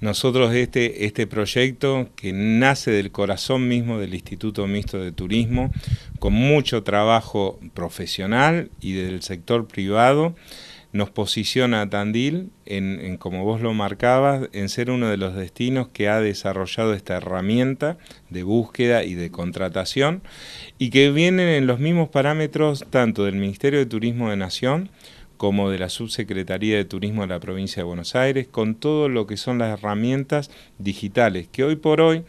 Nosotros este, este proyecto que nace del corazón mismo del Instituto Mixto de Turismo, con mucho trabajo profesional y del sector privado, nos posiciona a Tandil, en, como vos lo marcabas, en ser uno de los destinos que ha desarrollado esta herramienta de búsqueda y de contratación y que viene en los mismos parámetros tanto del Ministerio de Turismo de Nación, como de la Subsecretaría de Turismo de la Provincia de Buenos Aires, con todo lo que son las herramientas digitales, que hoy por hoy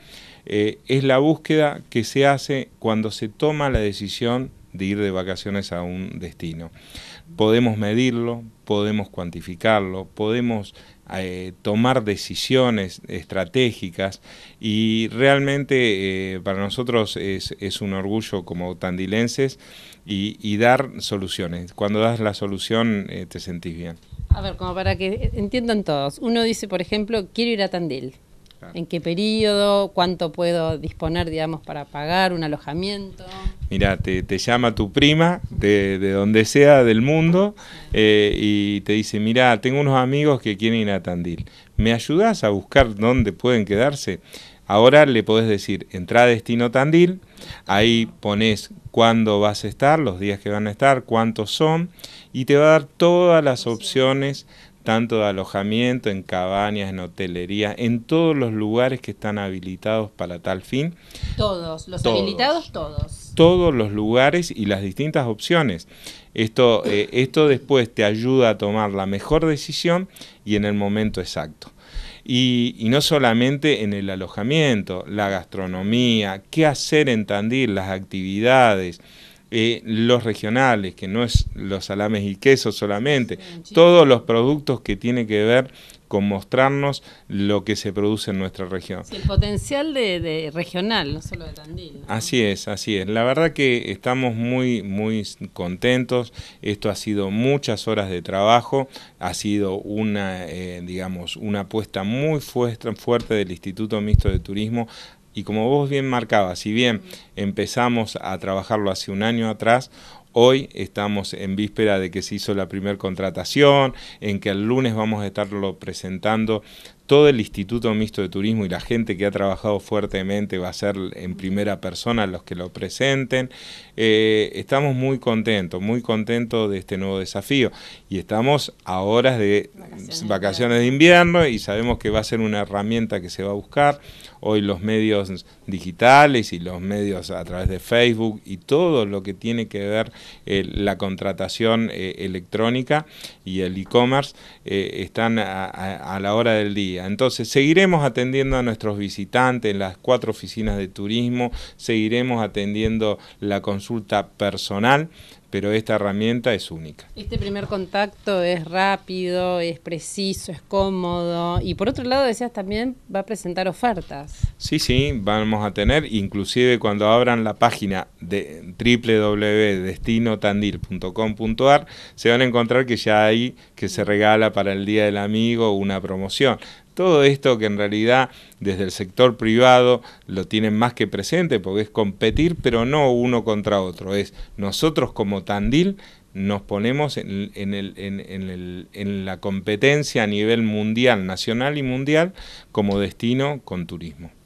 eh, es la búsqueda que se hace cuando se toma la decisión de ir de vacaciones a un destino. Podemos medirlo, podemos cuantificarlo, podemos eh, tomar decisiones estratégicas y realmente eh, para nosotros es, un orgullo como tandilenses y, dar soluciones. Cuando das la solución eh, te sentís bien. A ver, como para que entiendan todos, uno dice, por ejemplo, quiero ir a Tandil. ¿En qué periodo? ¿Cuánto puedo disponer, digamos, para pagar un alojamiento? Mirá, te, llama tu prima de, donde sea del mundo eh, y te dice, mira, tengo unos amigos que quieren ir a Tandil. ¿Me ayudas a buscar dónde pueden quedarse? Ahora le podés decir, entra a destino Tandil, ahí pones cuándo vas a estar, los días que van a estar, cuántos son, y te va a dar todas las opciones, tanto de alojamiento, en cabañas, en hotelería, en todos los lugares que están habilitados para tal fin. Todos, los habilitados todos todos los lugares y las distintas opciones. Esto, eh, esto después te ayuda a tomar la mejor decisión y en el momento exacto. Y, y, no solamente en el alojamiento, la gastronomía, qué hacer en Tandil, las actividades, los regionales, que no es los salames y quesos solamente, todos los productos que tienen que ver con mostrarnos lo que se produce en nuestra región. el potencial de, regional, no solo de Tandil. Así es, así es. La verdad que estamos muy, muy contentos. Esto ha sido muchas horas de trabajo, ha sido una, eh, digamos, una apuesta muy fuerte del Instituto Mixto de Turismo y como vos bien marcabas, si bien empezamos a trabajarlo hace un año atrás, Hoy estamos en víspera de que se hizo la primera contratación, en que el lunes vamos a estarlo presentando todo el Instituto Mixto de Turismo y la gente que ha trabajado fuertemente va a ser en primera persona los que lo presenten. Eh, estamos muy contentos, muy contentos de este nuevo desafío y estamos a horas de vacaciones, de invierno y sabemos que va a ser una herramienta que se va a buscar. Hoy los medios digitales y los medios a través de Facebook y todo lo que tiene que ver eh, la contratación eh, electrónica y el e-commerce están a la hora del día. Entonces, seguiremos atendiendo a nuestros visitantes en las cuatro oficinas de turismo, seguiremos atendiendo la consulta personal, pero esta herramienta es única. Este primer contacto es rápido, es preciso, es cómodo y por otro lado decías también va a presentar ofertas. Sí, sí, vamos a tener, inclusive cuando abran la página de www.destinotandil.com.ar se van a encontrar que ya hay que se regala para el Día del Amigo una promoción. Todo esto que en realidad desde el sector privado lo tienen más que presente porque es competir pero no uno contra otro, es nosotros como Tandil nos ponemos en, en, la competencia a nivel mundial, nacional y mundial como destino con turismo.